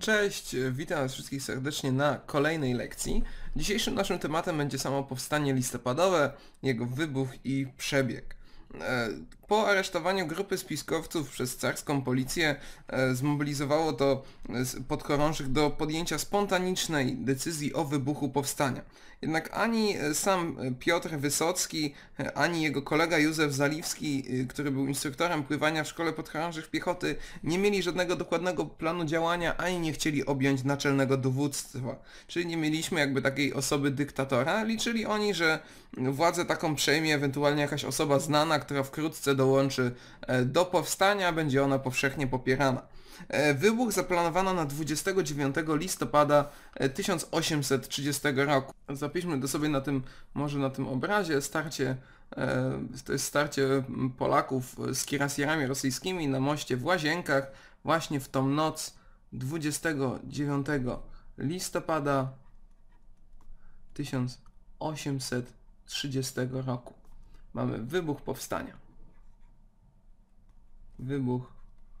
Cześć, witam was wszystkich serdecznie na kolejnej lekcji. Dzisiejszym naszym tematem będzie samo powstanie listopadowe, jego wybuch i przebieg. E, po aresztowaniu grupy spiskowców przez carską policję e, zmobilizowało to e, podchorążych do podjęcia spontanicznej decyzji o wybuchu powstania. Jednak ani e, sam Piotr Wysocki, ani jego kolega Józef Zaliwski, który był instruktorem pływania w szkole podchorążych piechoty, nie mieli żadnego dokładnego planu działania, ani nie chcieli objąć naczelnego dowództwa. Czyli nie mieliśmy jakby takiej osoby dyktatora, liczyli oni, że władzę taką przejmie ewentualnie jakaś osoba znana, która wkrótce dołączy e, do powstania, będzie ona powszechnie popierana. E, wybuch zaplanowano na 29 listopada 1830 e, roku. Zapiszmy do sobie na tym, może na tym obrazie, starcie, to jest starcie Polaków z kirasjerami rosyjskimi na moście w Łazienkach właśnie w tą noc 29 listopada 1830 roku. Mamy wybuch powstania wybuch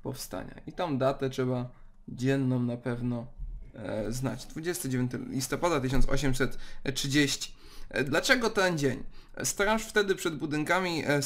powstania. I tą datę trzeba dzienną na pewno e, znać. 29 listopada 1830 E, dlaczego ten dzień? Straż wtedy przed budynkami e, e,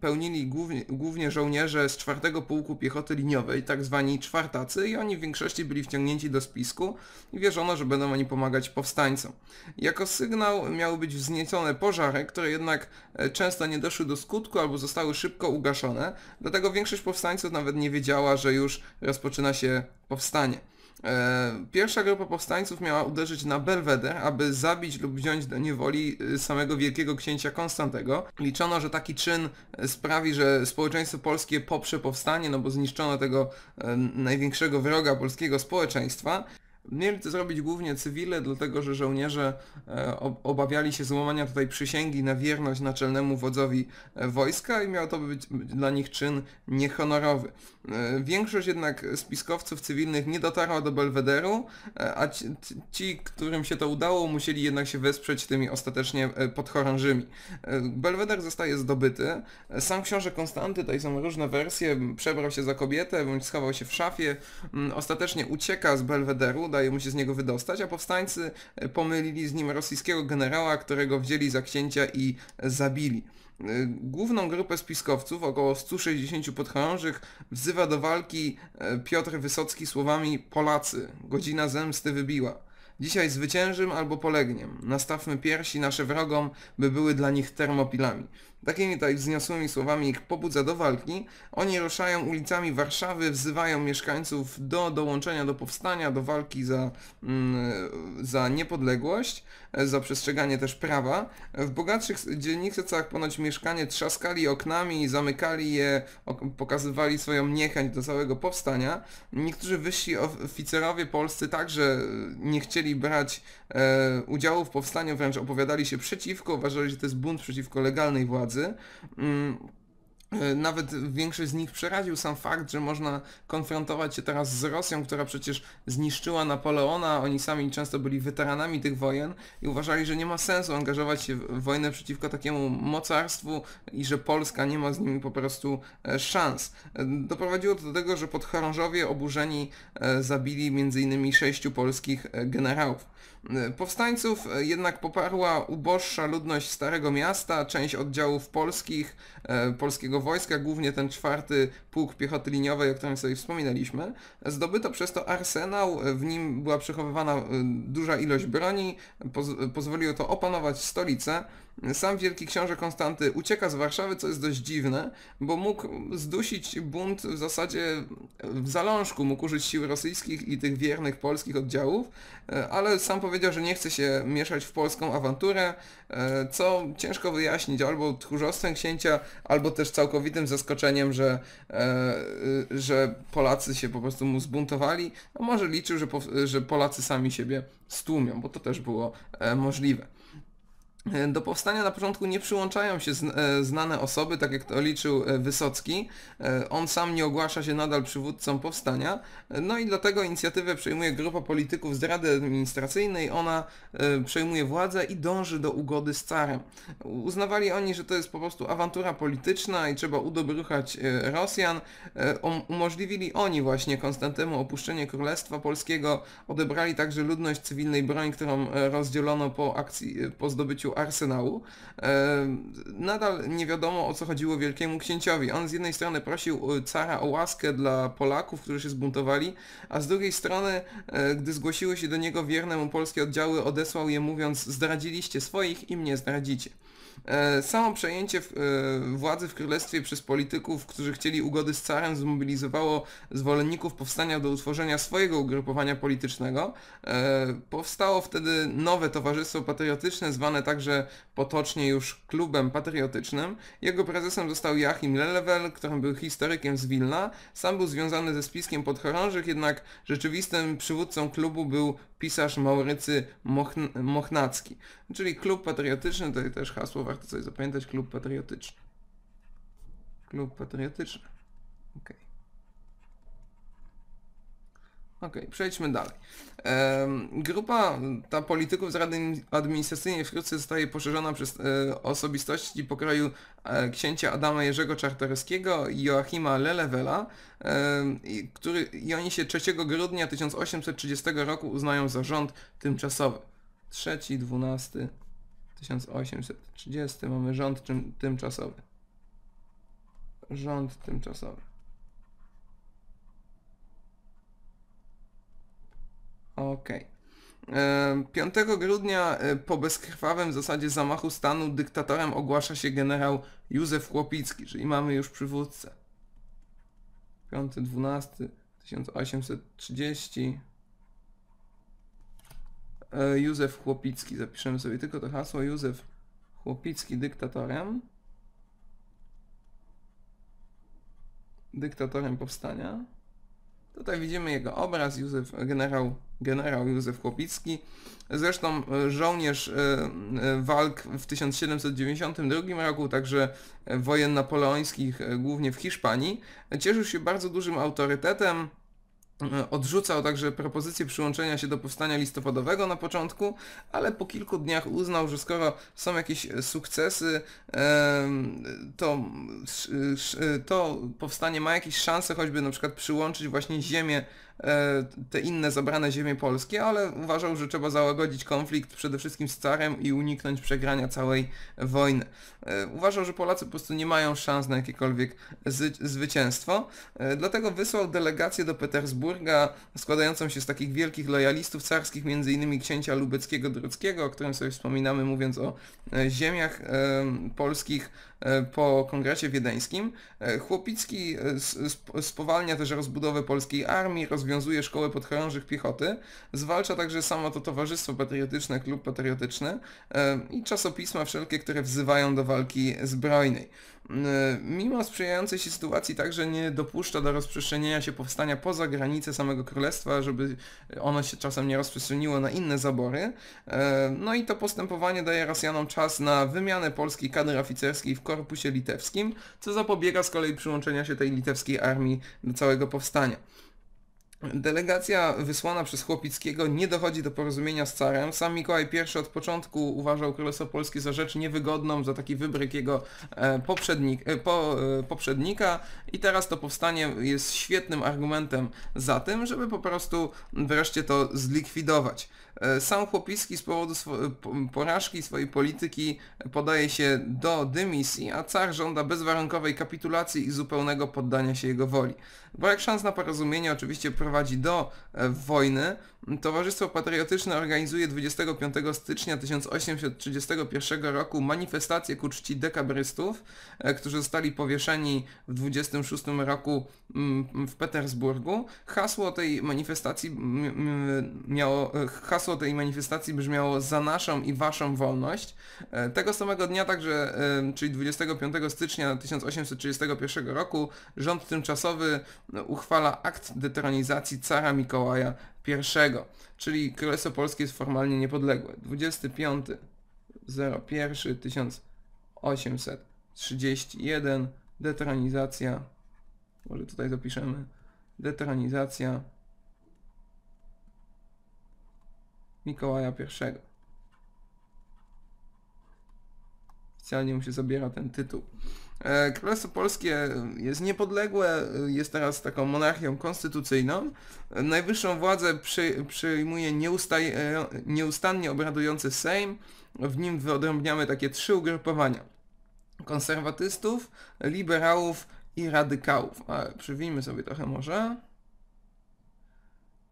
pełnili głównie, głównie żołnierze z czwartego pułku piechoty liniowej, tak zwani czwartacy, i oni w większości byli wciągnięci do spisku i wierzono, że będą oni pomagać powstańcom. Jako sygnał miały być wzniecone pożary, które jednak często nie doszły do skutku albo zostały szybko ugaszone, dlatego większość powstańców nawet nie wiedziała, że już rozpoczyna się powstanie. E, pierwsza grupa powstańców miała uderzyć na Belweder, aby zabić lub wziąć do niewoli y, samego wielkiego księcia Konstantego. Liczono, że taki czyn e, sprawi, że społeczeństwo polskie poprze powstanie, no bo zniszczono tego e, największego wroga polskiego społeczeństwa. Mieli to zrobić głównie cywile, dlatego że żołnierze obawiali się złamania tutaj przysięgi na wierność naczelnemu wodzowi wojska i miał to być dla nich czyn niehonorowy. E, większość jednak spiskowców cywilnych nie dotarła do Belwederu, e, a ci, ci, którym się to udało, musieli jednak się wesprzeć tymi ostatecznie e, podchorążymi. Belweder zostaje zdobyty. Sam książę Konstanty, tutaj są różne wersje, przebrał się za kobietę, bądź schował się w szafie, ostatecznie ucieka z Belwederu, daje mu się z niego wydostać, a powstańcy pomylili z nim rosyjskiego generała, którego wzięli za księcia i zabili. Y, główną grupę spiskowców, około 160 podchorążych, wzywa do walki e, Piotr Wysocki słowami Polacy, godzina zemsty wybiła. Dzisiaj zwyciężym albo polegniem. Nastawmy piersi nasze wrogom, by były dla nich termopilami. Takimi tutaj wzniosłymi słowami ich pobudza do walki. Oni ruszają ulicami Warszawy, wzywają mieszkańców do dołączenia do powstania, do walki za, mm, za niepodległość, e, za przestrzeganie też prawa. W bogatszych dzielnicach ponoć mieszkanie trzaskali oknami, zamykali je, pokazywali swoją niechęć do całego powstania. Niektórzy wyżsi oficerowie polscy także e, nie chcieli brać e, udziału w powstaniu, wręcz opowiadali się przeciwko, uważali, że to jest bunt przeciwko legalnej władzy władzy. Mm, e, nawet większość z nich przeraził sam fakt, że można konfrontować się teraz z Rosją, która przecież zniszczyła Napoleona, oni sami często byli weteranami tych wojen i uważali, że nie ma sensu angażować się w wojnę przeciwko takiemu mocarstwu i że Polska nie ma z nimi po prostu e, szans. E, doprowadziło to do tego, że podchorążowie oburzeni zabili m.in. sześciu polskich generałów. Y, powstańców y, jednak poparła uboższa ludność Starego Miasta, część oddziałów polskich, y, polskiego wojska, głównie ten czwarty pułk piechoty liniowej, o którym sobie wspominaliśmy. Zdobyto przez to arsenał, w nim była przechowywana duża ilość broni, poz pozwoliło to opanować stolicę. Sam wielki książę Konstanty ucieka z Warszawy, co jest dość dziwne, bo mógł zdusić bunt w zasadzie w zalążku, mógł użyć sił rosyjskich i tych wiernych polskich oddziałów, e, ale sam powiedział, że nie chce się mieszać w polską awanturę, e, co ciężko wyjaśnić albo tchórzostwem księcia, albo też całkowitym zaskoczeniem, że, e, y, że Polacy się po prostu mu zbuntowali, a no może liczył, że, że Polacy sami siebie stłumią, bo to też było możliwe. E, do powstania na początku nie przyłączają się e, znane osoby, tak jak to liczył e, Wysocki. On sam nie ogłasza się nadal przywódcą powstania. No i dlatego inicjatywę przejmuje grupa polityków z Rady Administracyjnej. Ona przejmuje władzę i dąży do ugody z carem. Uznawali oni, że to jest po prostu awantura polityczna i trzeba udobruchać Rosjan. Um-, umożliwili oni właśnie Konstantemu opuszczenie Królestwa Polskiego. Odebrali także ludność cywilnej broń, którą rozdzielono po akcji, po zdobyciu Arsenału. E, nadal nie wiadomo o co chodziło wielkiemu księciowi. On z jednej strony prosił e, cara o łaskę dla Polaków, którzy się zbuntowali, a z drugiej strony, e, gdy zgłosiły się do niego wierne mu polskie oddziały, odesłał je mówiąc zdradziliście swoich i mnie zdradzicie. E, Samo przejęcie e, władzy w królestwie przez polityków, którzy chcieli ugody z carem, zmobilizowało zwolenników powstania do utworzenia swojego ugrupowania politycznego. E, powstało wtedy nowe towarzystwo patriotyczne, zwane także potocznie już klubem patriotycznym. Jego prezesem został Joachim Lelewel, którym był historykiem z Wilna. Sam był związany ze spiskiem podchorążych, jednak rzeczywistym przywódcą klubu był pisarz Maurycy Mochnacki. Czyli klub patriotyczny, jest też hasło warto sobie zapamiętać, klub patriotyczny. Klub patriotyczny. Ok, ok, przejdźmy dalej. grupa ta polityków z Rady Administracyjnej wkrótce zostaje poszerzona przez e, osobistości pokroju e, księcia Adama Jerzego Czartoryskiego i Joachima Lelewela, który, i oni się 3 grudnia 1830 roku uznają za rząd tymczasowy. 3, 12, 1830 mamy rząd tymczasowy. Rząd tymczasowy. Ok. 5 grudnia e, po bezkrwawym zasadzie zamachu stanu dyktatorem ogłasza się generał Józef Chłopicki, czyli mamy już przywódcę. 5, 12, 1830 E, Józef Chłopicki. Zapiszemy sobie tylko to hasło. Józef Chłopicki dyktatorem. Dyktatorem powstania. Tutaj widzimy jego obraz, Józef, generał, generał Józef Chłopicki. Zresztą e, żołnierz e, walk w 1792 roku, także wojen napoleońskich, głównie w Hiszpanii. Cieszył się bardzo dużym autorytetem. E, odrzucał także propozycję przyłączenia się do powstania listopadowego na początku, ale po kilku dniach uznał, że skoro są jakieś sukcesy, to, to powstanie ma jakieś szanse choćby na przykład przyłączyć właśnie ziemię E, te inne zabrane ziemie polskie, ale uważał, że trzeba załagodzić konflikt przede wszystkim z carem i uniknąć przegrania całej wojny. E, uważał, że Polacy po prostu nie mają szans na jakiekolwiek zwycięstwo, e, dlatego wysłał delegację do Petersburga składającą się z takich wielkich lojalistów carskich, m.in. księcia lubeckiego Druckiego, o którym sobie wspominamy mówiąc o ziemiach polskich po kongresie wiedeńskim. Chłopicki spowalnia też rozbudowę polskiej armii, rozwiązał związuje szkołę podchorążych piechoty, zwalcza także samo to Towarzystwo Patriotyczne, Klub Patriotyczny e, i czasopisma wszelkie, które wzywają do walki zbrojnej. E, mimo sprzyjającej się sytuacji także nie dopuszcza do rozprzestrzenienia się powstania poza granice samego królestwa, żeby ono się czasem nie rozprzestrzeniło na inne zabory. E, no i to postępowanie daje Rosjanom czas na wymianę polskiej kadry oficerskiej w korpusie litewskim, co zapobiega z kolei przyłączenia się tej litewskiej armii do całego powstania. Delegacja wysłana przez Chłopickiego nie dochodzi do porozumienia z carem. Sam Mikołaj I od początku uważał Królestwo Polskie za rzecz niewygodną, za taki wybryk jego e, poprzednik, e, po, e, poprzednika i teraz to powstanie jest świetnym argumentem za tym, żeby po prostu wreszcie to zlikwidować. Sam Chłopicki z powodu porażki swojej polityki podaje się do dymisji, a car żąda bezwarunkowej kapitulacji i zupełnego poddania się jego woli. Brak szans na porozumienie oczywiście prowadzi do e, wojny, Towarzystwo Patriotyczne organizuje 25 stycznia 1831 roku manifestację ku czci dekabrystów, e, którzy zostali powieszeni w 26 roku mm, w Petersburgu. Hasło tej manifestacji miało, e, hasło tej manifestacji brzmiało za naszą i waszą wolność. E, tego samego dnia także, czyli 25 stycznia 1831 roku, rząd tymczasowy uchwala akt detronizacji cara Mikołaja czyli Królestwo Polskie jest formalnie niepodległe. 25 01 1831 detronizacja może tutaj zapiszemy detronizacja Mikołaja I oficjalnie mu się zabiera ten tytuł E, Królestwo Polskie jest niepodległe, e, jest teraz taką monarchią konstytucyjną. E, Najwyższą władzę przy, przyjmuje nieustaj, nieustannie obradujący Sejm. W nim wyodrębniamy takie trzy ugrupowania. Konserwatystów, liberałów i radykałów. Ale przywijmy sobie trochę może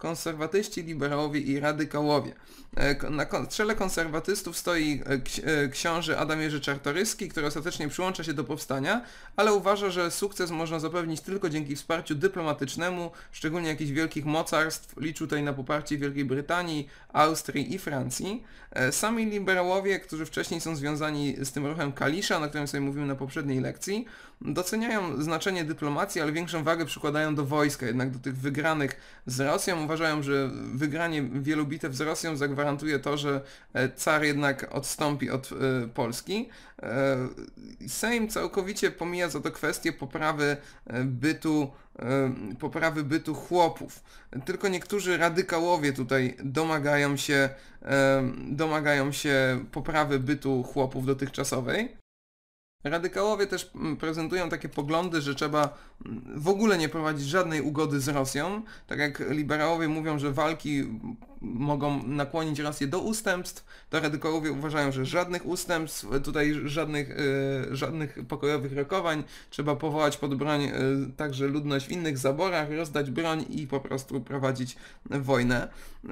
konserwatyści, liberałowie i radykałowie. E, na czele konserwatystów stoi e, e, książę Adam Jerzy Czartoryski, który ostatecznie przyłącza się do powstania, ale uważa, że sukces można zapewnić tylko dzięki wsparciu dyplomatycznemu, szczególnie jakichś wielkich mocarstw, liczył tutaj na poparcie Wielkiej Brytanii, Austrii i Francji. Sami liberałowie, którzy wcześniej są związani z tym ruchem Kalisza, na którym sobie mówimy na poprzedniej lekcji, doceniają znaczenie dyplomacji, ale większą wagę przykładają do wojska, jednak do tych wygranych z Rosją uważają, że wygranie wielu bitew z Rosją zagwarantuje to, że e, car jednak odstąpi od e, Polski. E, Sejm całkowicie pomija za to kwestię poprawy bytu poprawy bytu chłopów. Tylko niektórzy radykałowie tutaj domagają się, domagają się poprawy bytu chłopów dotychczasowej. Radykałowie też mm, prezentują takie poglądy, że trzeba mm, w ogóle nie prowadzić żadnej ugody z Rosją, tak jak liberałowie mówią, że walki mogą nakłonić Rosję do ustępstw. radykołowie uważają, że żadnych ustępstw, tutaj żadnych, y, żadnych pokojowych rokowań, trzeba powołać pod broń y, także ludność w innych zaborach, rozdać broń i po prostu prowadzić wojnę. Y,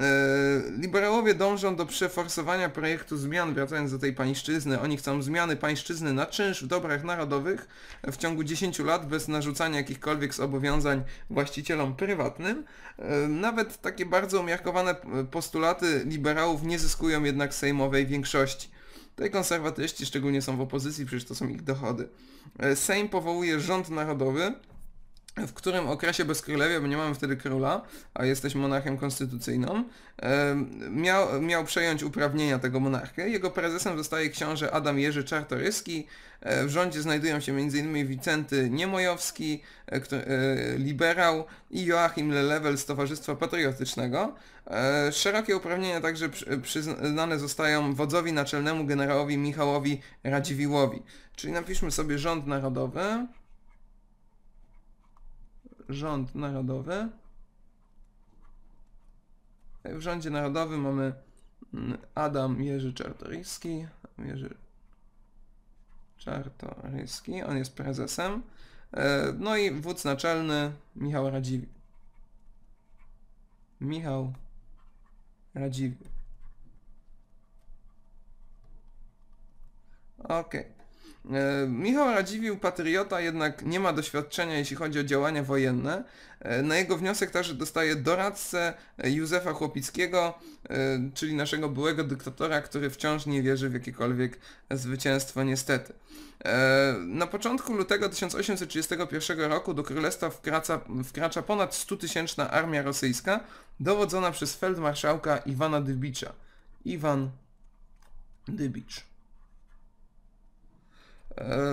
liberałowie dążą do przeforsowania projektu zmian, wracając do tej pańszczyzny. Oni chcą zmiany pańszczyzny na czynsz w dobrach narodowych w ciągu 10 lat bez narzucania jakichkolwiek zobowiązań właścicielom prywatnym. Nawet takie bardzo umiarkowane postulaty liberałów nie zyskują jednak sejmowej większości. Tutaj konserwatyści szczególnie są w opozycji, przecież to są ich dochody. E, Sejm powołuje rząd narodowy, w którym okresie bez królewia, bo nie mamy wtedy króla, a jesteś monarchią konstytucyjną, miał, miał przejąć uprawnienia tego monarchy. Jego prezesem zostaje książę Adam Jerzy Czartoryski. E, w rządzie znajdują się m.in. Wicenty Niemojowski, e, e, liberał i Joachim Lelewel z Towarzystwa Patriotycznego. Szerokie uprawnienia także przyznane zostają wodzowi naczelnemu generałowi Michałowi Radziwiłowi. Czyli napiszmy sobie rząd narodowy rząd narodowy. W rządzie narodowym mamy mm, Adam Jerzy Czartoryski. Jerzy Czartoryski, on jest prezesem. E, no i wódz naczelny Michał Radziwiłł. Michał Radziwiłł. Okej. Okay. E, Michał Radziwił, patriota, jednak nie ma doświadczenia, jeśli chodzi o działania wojenne. E, na jego wniosek także dostaje doradcę e, Józefa Chłopickiego, czyli naszego byłego dyktatora, który wciąż nie wierzy w jakiekolwiek zwycięstwo niestety. Na początku lutego 1831 roku do królestwa wkracza ponad 100-tysięczna armia rosyjska, dowodzona przez feldmarszałka Iwana Dybicza. Iwan Dybicz.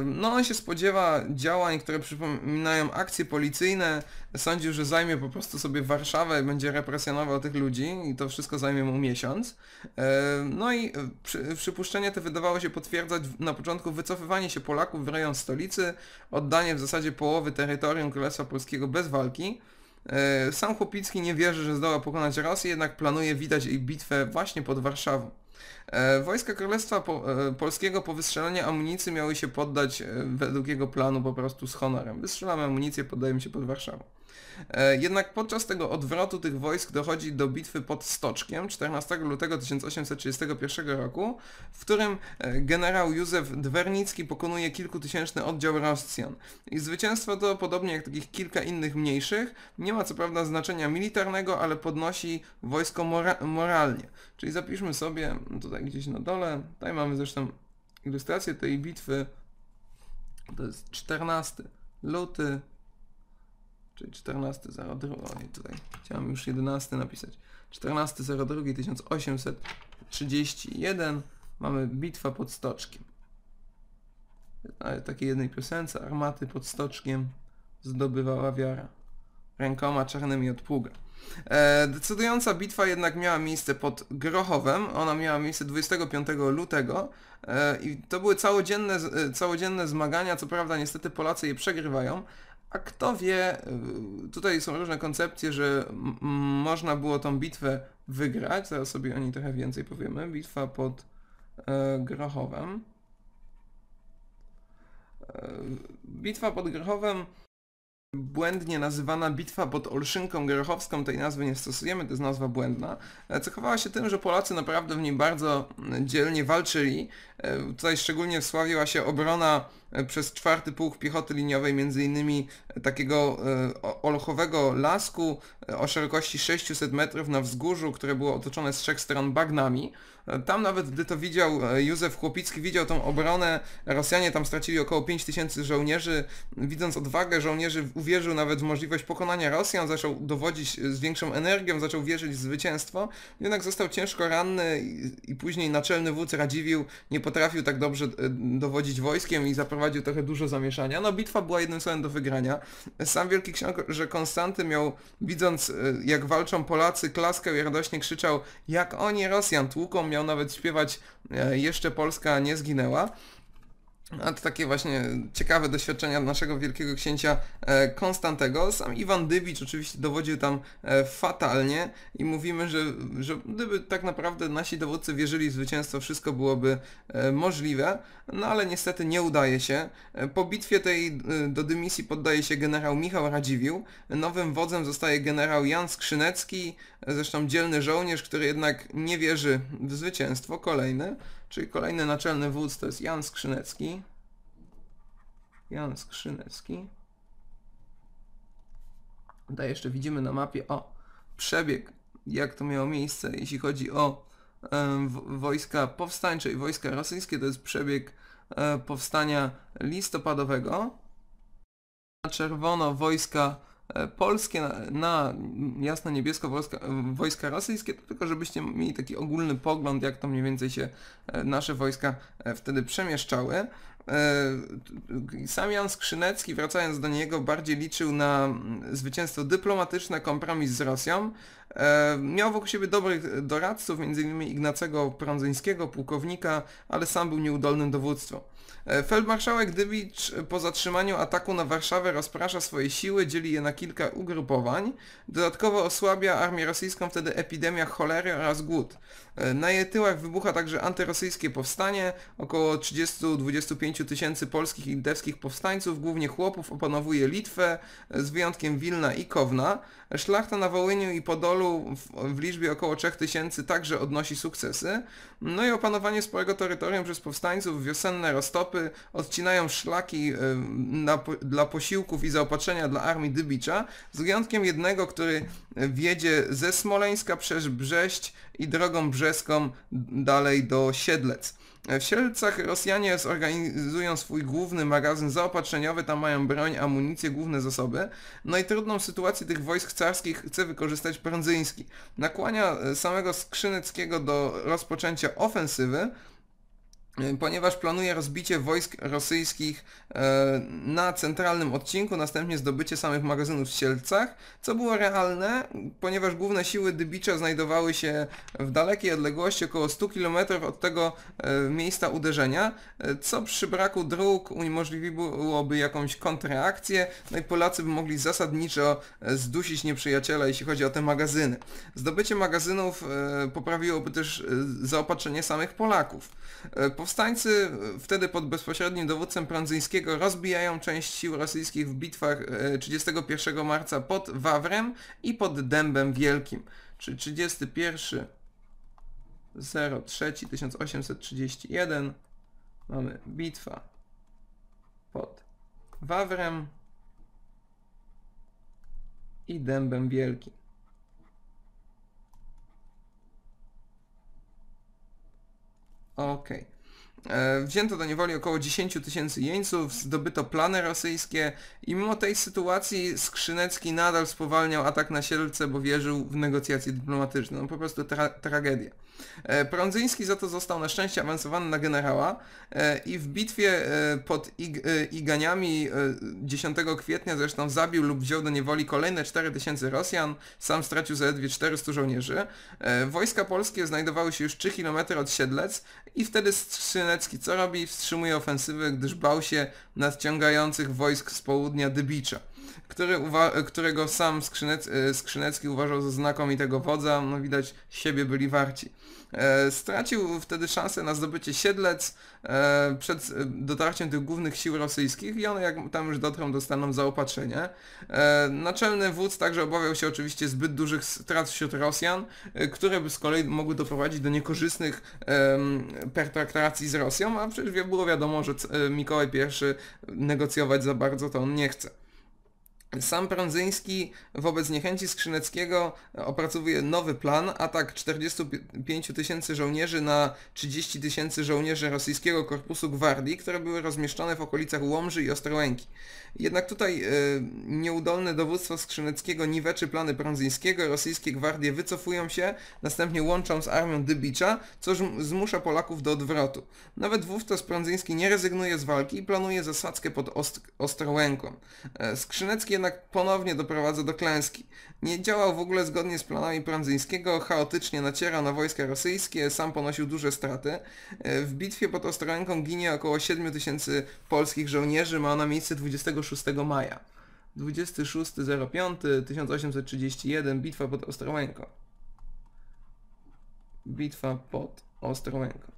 No on się spodziewa działań, które przypominają akcje policyjne, sądził, że zajmie po prostu sobie Warszawę, będzie represjonował tych ludzi i to wszystko zajmie mu miesiąc. No i e, przypuszczenie te wydawało się potwierdzać na początku wycofywanie się Polaków w rejon stolicy, oddanie w zasadzie połowy terytorium Królestwa Polskiego bez walki. E, sam Chłopicki nie wierzy, że zdoła pokonać Rosję, jednak planuje widać jej bitwę właśnie pod Warszawą. E, wojska Królestwa e, Polskiego po wystrzelaniu amunicji miały się poddać e, według jego planu po prostu z honorem. Wystrzelamy amunicję, poddajemy się pod Warszawą. E, jednak podczas tego odwrotu tych wojsk dochodzi do bitwy pod Stoczkiem 14 lutego 1831 roku, w którym e, generał Józef Dwernicki pokonuje kilkutysięczny oddział Rosjan. I zwycięstwo to, podobnie jak takich kilka innych mniejszych, nie ma co prawda znaczenia militarnego, ale podnosi wojsko mora moralnie. Czyli zapiszmy sobie tutaj gdzieś na dole, tutaj mamy zresztą ilustrację tej bitwy, to jest 14 luty Czyli 14.02, oj tutaj, chciałem już 11 napisać. 14.02 1831 mamy Bitwa pod Stoczkiem. No, takiej jednej piosence, armaty pod Stoczkiem zdobywała wiara. Rękoma czarnymi od pługa. E, decydująca bitwa jednak miała miejsce pod Grochowem. Ona miała miejsce 25 lutego e, i to były całodzienne, e, całodzienne zmagania. Co prawda niestety Polacy je przegrywają, a kto wie, y, tutaj są różne koncepcje, że można było tą bitwę wygrać, zaraz sobie o niej trochę więcej powiemy, bitwa pod e, Grochowem. E, bitwa pod Grochowem błędnie nazywana bitwa pod Olszynką Grochowską, tej nazwy nie stosujemy, to jest nazwa błędna, e, cechowała się tym, że Polacy naprawdę w niej bardzo mm, dzielnie walczyli. E, tutaj szczególnie wsławiła się obrona e, przez czwarty pułk piechoty liniowej między innymi takiego olochowego lasku o szerokości 600 metrów na wzgórzu, które było otoczone z trzech stron bagnami. Tam nawet gdy to widział e, Józef Chłopicki, widział tą obronę, Rosjanie tam stracili około 5 tysięcy żołnierzy, widząc odwagę żołnierzy uwierzył nawet w możliwość pokonania Rosjan, zaczął dowodzić e, z większą energią, zaczął wierzyć w zwycięstwo, jednak został ciężko ranny i, później naczelny wódz Radziwił nie potrafił tak dobrze e, dowodzić wojskiem i zaprowadził trochę dużo zamieszania. No bitwa była jednym słowem do wygrania. Sam wielki książę Konstanty miał, widząc jak walczą Polacy, klaskę i radośnie krzyczał, jak oni Rosjan tłuką, miał nawet śpiewać e, Jeszcze Polska nie zginęła. A to takie właśnie ciekawe doświadczenia naszego wielkiego księcia e, Konstantego. Sam Iwan Dywicz oczywiście dowodził tam e, fatalnie i mówimy, że, że gdyby tak naprawdę nasi dowódcy wierzyli w zwycięstwo, wszystko byłoby e, możliwe, no ale niestety nie udaje się. Po bitwie tej do dymisji poddaje się generał Michał Radziwił. Nowym wodzem zostaje generał Jan Skrzynecki, zresztą dzielny żołnierz, który jednak nie wierzy w zwycięstwo, kolejny. Czyli kolejny naczelny wódz to jest Jan Skrzynecki. Jan Skrzynecki. Tutaj jeszcze widzimy na mapie, o, przebieg, jak to miało miejsce, jeśli chodzi o e, wojska powstańcze i wojska rosyjskie, to jest przebieg e, powstania listopadowego. Na czerwono wojska E, polskie na, na jasno-niebiesko wojska, wojska rosyjskie, to tylko żebyście mieli taki ogólny pogląd, jak to mniej więcej się e, nasze wojska e, wtedy przemieszczały. Sam Jan Skrzynecki, wracając do niego, bardziej liczył na zwycięstwo dyplomatyczne, kompromis z Rosją. Miał wokół siebie dobrych doradców, m.in. Ignacego Prądzyńskiego, pułkownika, ale sam był nieudolnym dowódcą. E, Feldmarszałek Dywicz po zatrzymaniu ataku na Warszawę rozprasza swoje siły, dzieli je na kilka ugrupowań. Dodatkowo osłabia armię rosyjską wtedy epidemia cholery oraz głód. E, na jej tyłach wybucha także antyrosyjskie powstanie. Około 30-25 tysięcy polskich i litewskich powstańców, głównie chłopów, opanowuje Litwę, e, z wyjątkiem Wilna i Kowna. Szlachta na Wołyniu i Podolu w, w liczbie około 3 tysięcy także odnosi sukcesy. No i opanowanie sporego terytorium przez powstańców, wiosenne roztopy odcinają szlaki e, na, dla posiłków i zaopatrzenia dla armii Dybicza, z wyjątkiem jednego, który wiedzie ze Smoleńska przez Brześć i drogą Brześć Brzeską dalej do Siedlec. W Sielcach Rosjanie zorganizują swój główny magazyn zaopatrzeniowy, tam mają broń, amunicję, główne zasoby. No i trudną sytuację tych wojsk carskich chce wykorzystać Prądzyński. Nakłania e, samego Skrzyneckiego do rozpoczęcia ofensywy, ponieważ planuje rozbicie wojsk rosyjskich e, na centralnym odcinku, następnie zdobycie samych magazynów w Sielcach, co było realne, ponieważ główne siły Dybicza znajdowały się w dalekiej odległości, około 100 km od tego e, miejsca uderzenia, e, co przy braku dróg uniemożliwiłoby jakąś kontrreakcję, no i Polacy by mogli zasadniczo zdusić nieprzyjaciela, jeśli chodzi o te magazyny. Zdobycie magazynów poprawiłoby też zaopatrzenie samych Polaków Powstańcy e, wtedy pod bezpośrednim dowódcą Prandzyńskiego rozbijają część sił rosyjskich w bitwach 31 e, marca pod Wawrem i pod Dębem Wielkim, czyli 31 03 1831 mamy bitwa pod Wawrem i Dębem Wielkim. Okej. Okay. E, wzięto do niewoli około 10 tysięcy jeńców, zdobyto plany rosyjskie i mimo tej sytuacji Skrzynecki nadal spowalniał atak na Sielce, bo wierzył w negocjacje dyplomatyczne. No po prostu tra tragedia. E, Prądzyński za to został na szczęście awansowany na generała e, i w bitwie pod Ig Iganiami 10 kwietnia zresztą zabił lub wziął do niewoli kolejne tysięcy Rosjan, sam stracił zaledwie 400 żołnierzy. Wojska polskie znajdowały się już 3 km od Siedlec i wtedy Skrzynecki co robi? Wstrzymuje ofensywę, gdyż bał się nadciągających wojsk z południa Dybicza, który którego sam Skrzynec y, Skrzynecki uważał za znakomitego wodza, no widać siebie byli warci. E, stracił wtedy szansę na zdobycie Siedlec e, przed e, dotarciem tych głównych sił rosyjskich i one jak tam już dotrą dostaną zaopatrzenie. Naczelny wódz także obawiał się oczywiście zbyt dużych strat wśród Rosjan, które by z kolei mogły doprowadzić do niekorzystnych pertraktacji z Rosją, a przecież było wiadomo, że Mikołaj I negocjować za bardzo to on nie chce. Sam Prądzyński wobec niechęci Skrzyneckiego e, opracowuje nowy plan, atak 45 tysięcy żołnierzy na 30 tysięcy żołnierzy rosyjskiego korpusu gwardii, które były rozmieszczone w okolicach Łomży i Ostrołęki. Jednak tutaj y, nieudolne dowództwo Skrzyneckiego niweczy plany Prądzyńskiego, rosyjskie gwardie wycofują się, następnie łączą z armią Dybicza, co zmusza Polaków do odwrotu. Nawet wówczas Prądzyński nie rezygnuje z walki i planuje zasadzkę pod Ost Ostrołęką. E, Skrzynecki jednak ponownie doprowadza do klęski. Nie działał w ogóle zgodnie z planami Prandzyńskiego, chaotycznie naciera na wojska rosyjskie, sam ponosił duże straty. E, w bitwie pod Ostrołęką ginie około 7 tysięcy polskich żołnierzy, ma ona miejsce 26 maja. 26.05.1831 Bitwa pod Ostrołęką. Bitwa pod Ostrołęką.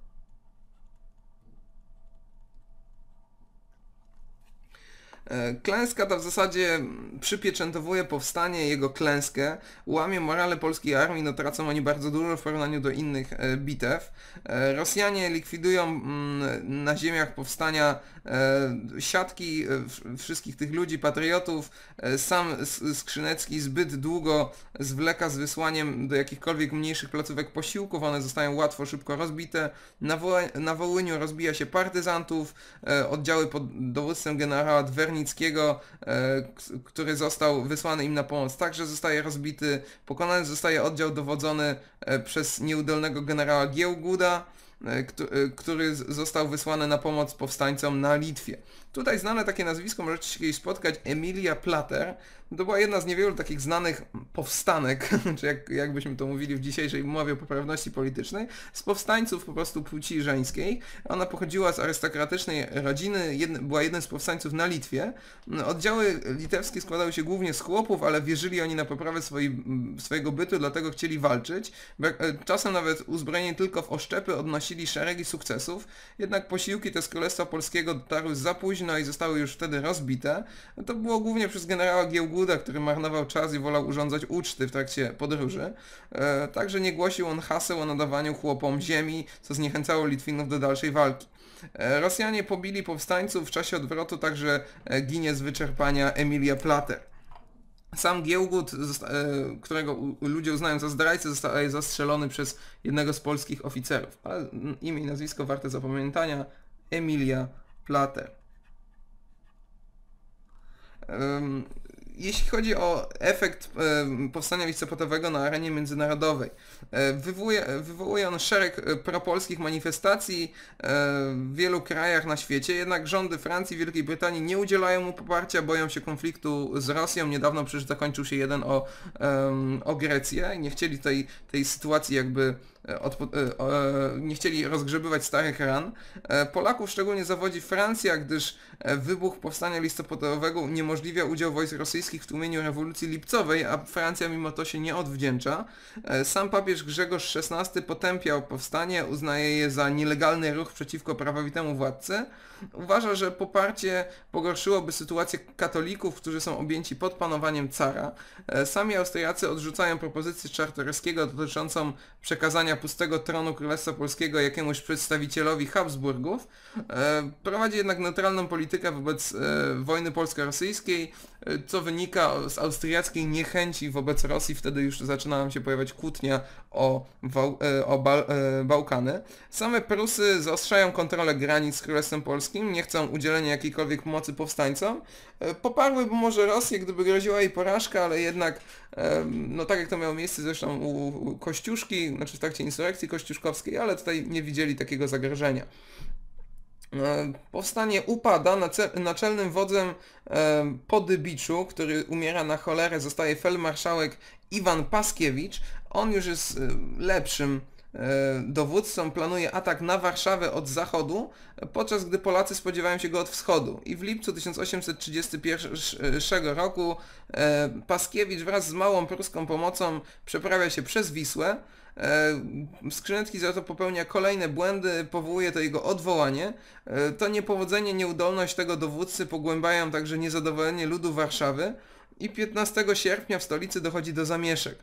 E, klęska ta w zasadzie przypieczętowuje powstanie jego klęskę, łamie morale polskiej armii, no tracą oni bardzo dużo w porównaniu do innych e, bitew. E, Rosjanie likwidują mm, na ziemiach powstania siatki wszystkich tych ludzi, patriotów. Sam Skrzynecki zbyt długo zwleka z wysłaniem do jakichkolwiek mniejszych placówek posiłków, one zostają łatwo, szybko rozbite. Na, Wołyniu rozbija się partyzantów, oddziały pod dowództwem generała Dwernic Kraśnickiego, e, który został wysłany im na pomoc. Także zostaje rozbity, pokonany zostaje oddział dowodzony e, przez nieudolnego generała Giełguda, e, który został wysłany na pomoc powstańcom na Litwie. Tutaj znane takie nazwisko, możecie się kiedyś spotkać, Emilia Plater. To była jedna z niewielu takich znanych powstanek, czy jak, jakbyśmy to mówili w dzisiejszej mowie poprawności politycznej, z powstańców po prostu płci żeńskiej. Ona pochodziła z arystokratycznej rodziny, była jednym z powstańców na Litwie. Oddziały litewskie składały się głównie z chłopów, ale wierzyli oni na poprawę swoi, swojego bytu, dlatego chcieli walczyć. E, czasem nawet uzbrojeni tylko w oszczepy odnosili szeregi sukcesów, jednak posiłki te z Królestwa Polskiego dotarły za późno, no i zostały już wtedy rozbite, no to było głównie przez generała Giełguda, który marnował czas i wolał urządzać uczty w trakcie podróży. E, także nie głosił on haseł o nadawaniu chłopom ziemi, co zniechęcało Litwinów do dalszej walki. E, Rosjanie pobili powstańców w czasie odwrotu, także e, ginie z wyczerpania Emilia Plater. Sam Giełgud, którego ludzie uznają za zdrajcę, zostaje zastrzelony przez jednego z polskich oficerów. Ale mm, imię i nazwisko warte zapamiętania, Emilia Plater jeśli chodzi o efekt powstania listopadowego na arenie międzynarodowej, e, wywołuje, wywołuje on szereg e, propolskich manifestacji e, w wielu krajach na świecie, jednak rządy Francji i Wielkiej Brytanii nie udzielają mu poparcia, boją się konfliktu z Rosją. Niedawno przecież zakończył się jeden o, o Grecję i nie chcieli tej, tej sytuacji jakby E, e, e, nie chcieli rozgrzebywać starych ran. Polaków szczególnie zawodzi Francja, gdyż wybuch powstania listopadowego uniemożliwia udział wojsk rosyjskich w tłumieniu rewolucji lipcowej, a Francja mimo to się nie odwdzięcza. Sam papież Grzegorz XVI potępiał powstanie, uznaje je za nielegalny ruch przeciwko prawowitemu władcy. Uważa, że poparcie pogorszyłoby sytuację katolików, którzy są objęci pod panowaniem cara. Sami Austriacy odrzucają propozycję Czartoryskiego dotyczącą przekazania przyznania pustego tronu Królestwa Polskiego jakiemuś przedstawicielowi Habsburgów, e, prowadzi jednak neutralną politykę wobec e, wojny polsko-rosyjskiej, e, co wynika z austriackiej niechęci wobec Rosji, wtedy już zaczyna nam się pojawiać kłótnia o, o ba Bałkany. Same Prusy zaostrzają kontrolę granic z Królestwem Polskim, nie chcą udzielenia jakiejkolwiek mocy powstańcom. Poparłyby może Rosję, gdyby groziła jej porażka, ale jednak no tak jak to miało miejsce zresztą u Kościuszki, znaczy w trakcie insurrekcji kościuszkowskiej, ale tutaj nie widzieli takiego zagrożenia. E, powstanie upada, naczelnym wodzem e, po Dybiczu, który umiera na cholerę, zostaje felmarszałek Iwan Paskiewicz. On już jest e, lepszym E, dowódcą planuje atak na Warszawę od zachodu, podczas gdy Polacy spodziewają się go od wschodu. I w lipcu 1831 roku e, Paskiewicz wraz z małą pruską pomocą przeprawia się przez Wisłę. E, Skrzynecki za to popełnia kolejne błędy, powołuje to jego odwołanie. To niepowodzenie, nieudolność tego dowódcy pogłębiają także niezadowolenie ludu Warszawy i 15 sierpnia w stolicy dochodzi do zamieszek.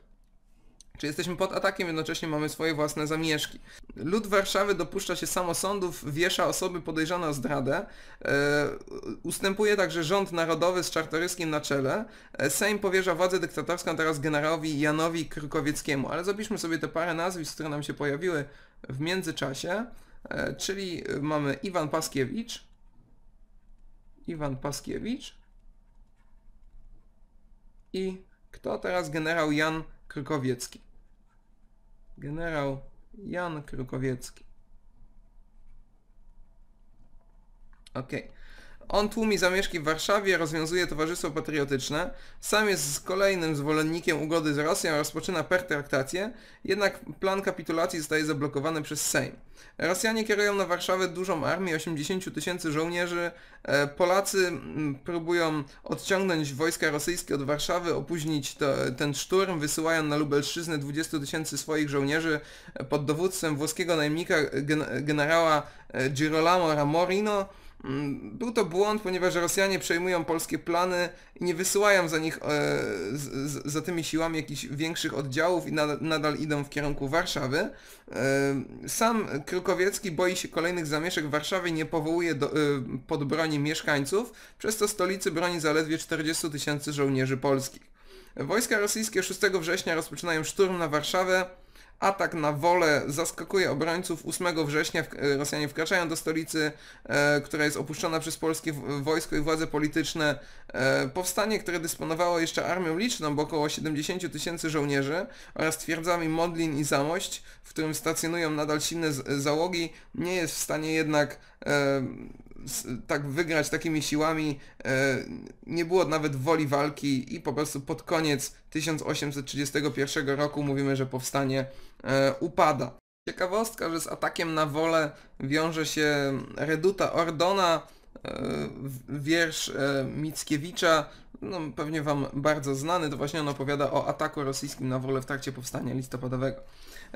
Czy jesteśmy pod atakiem, jednocześnie mamy swoje własne zamieszki. Lud Warszawy dopuszcza się samosądów, wiesza osoby podejrzane o zdradę, e, ustępuje także rząd narodowy z Czartoryskim na czele, e, Sejm powierza władzę dyktatorską teraz generałowi Janowi Krukowieckiemu, ale zapiszmy sobie te parę nazwisk, które nam się pojawiły w międzyczasie, e, czyli mamy Iwan Paskiewicz, Iwan Paskiewicz i kto teraz generał Jan Krykowiecki generał Jan Krukowiecki. Okej. Okay. On tłumi zamieszki w Warszawie, rozwiązuje Towarzystwo Patriotyczne, sam jest z kolejnym zwolennikiem ugody z Rosją, rozpoczyna pertraktację, jednak plan kapitulacji zostaje zablokowany przez Sejm. Rosjanie kierują na Warszawę dużą armię, 80 tysięcy żołnierzy, e, Polacy próbują odciągnąć wojska rosyjskie od Warszawy, opóźnić to, ten szturm, wysyłają na Lubelszczyznę 20 tysięcy swoich żołnierzy e, pod dowództwem włoskiego najemnika gen generała e, Girolamo Ramorino, Mm, był to błąd, ponieważ Rosjanie przejmują polskie plany i nie wysyłają za nich, e, z, za tymi siłami jakichś większych oddziałów i nadal, nadal idą w kierunku Warszawy. E, sam Krukowiecki boi się kolejnych zamieszek w Warszawie nie powołuje do, e, pod broni mieszkańców, przez co stolicy broni zaledwie 40 tysięcy żołnierzy polskich. Wojska rosyjskie 6 września rozpoczynają szturm na Warszawę, Atak na wolę zaskakuje obrońców. 8 września e, Rosjanie wkraczają do stolicy, e, która jest opuszczona przez polskie wojsko i władze polityczne. E, powstanie, które dysponowało jeszcze armią liczną, bo około 70 tysięcy żołnierzy oraz twierdzami Modlin i Zamość, w którym stacjonują nadal silne załogi, nie jest w stanie jednak tak wygrać takimi siłami, e, nie było nawet woli walki i po prostu pod koniec 1831 roku mówimy, że powstanie e, upada. Ciekawostka, że z atakiem na wolę wiąże się reduta Ordona, e, wiersz Mickiewicza, no, pewnie Wam bardzo znany, to właśnie on opowiada o ataku rosyjskim na wolę w trakcie powstania listopadowego.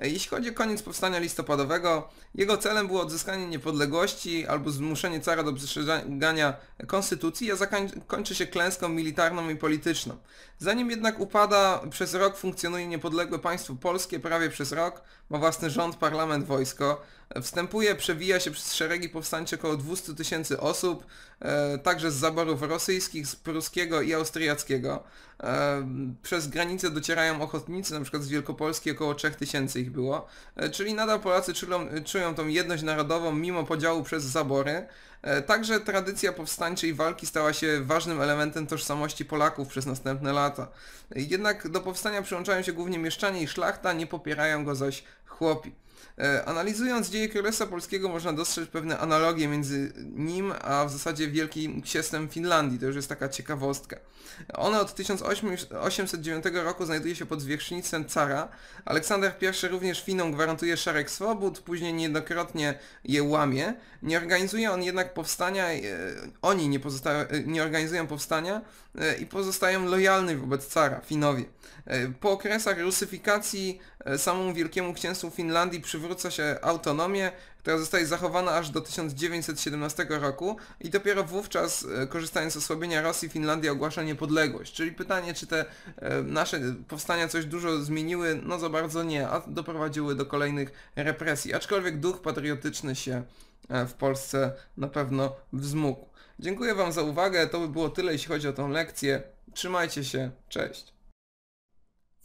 Jeśli chodzi o koniec powstania listopadowego, jego celem było odzyskanie niepodległości albo zmuszenie cara do przestrzegania konstytucji, a zakończy się klęską militarną i polityczną. Zanim jednak upada, przez rok funkcjonuje niepodległe państwo polskie, prawie przez rok, ma własny rząd, parlament, wojsko, Wstępuje, przewija się przez szeregi powstańcze około 200 tysięcy osób, e, także z zaborów rosyjskich, z pruskiego i austriackiego. E, przez granicę docierają ochotnicy, na przykład z Wielkopolski około 3 tysięcy ich było, e, czyli nadal Polacy czują, czują tą jedność narodową mimo podziału przez zabory. E, także tradycja powstańczej walki stała się ważnym elementem tożsamości Polaków przez następne lata. Jednak do powstania przyłączają się głównie mieszczanie i szlachta, nie popierają go zaś chłopi. E, analizując dzieje Królestwa Polskiego można dostrzec pewne analogie między nim a w zasadzie Wielkim Księstwem Finlandii, to już jest taka ciekawostka. Ona od 1809 roku znajduje się pod zwierzchnictwem cara. Aleksander I również Finom gwarantuje szereg swobód, później niejednokrotnie je łamie. Nie organizuje on jednak powstania, e, oni nie, e, nie organizują powstania i pozostają lojalni wobec cara, Finowie. E, po okresach rusyfikacji e, samemu Wielkiemu Księstwu Finlandii przywróca się autonomię, która zostaje zachowana aż do 1917 roku i dopiero wówczas, e, korzystając z osłabienia Rosji, Finlandia ogłasza niepodległość. Czyli pytanie, czy te nasze powstania coś dużo zmieniły? No za bardzo nie, a doprowadziły do kolejnych represji. Aczkolwiek duch patriotyczny się w Polsce na pewno wzmógł. Dziękuję Wam za uwagę, to by było tyle jeśli chodzi o tę lekcję. Trzymajcie się, cześć.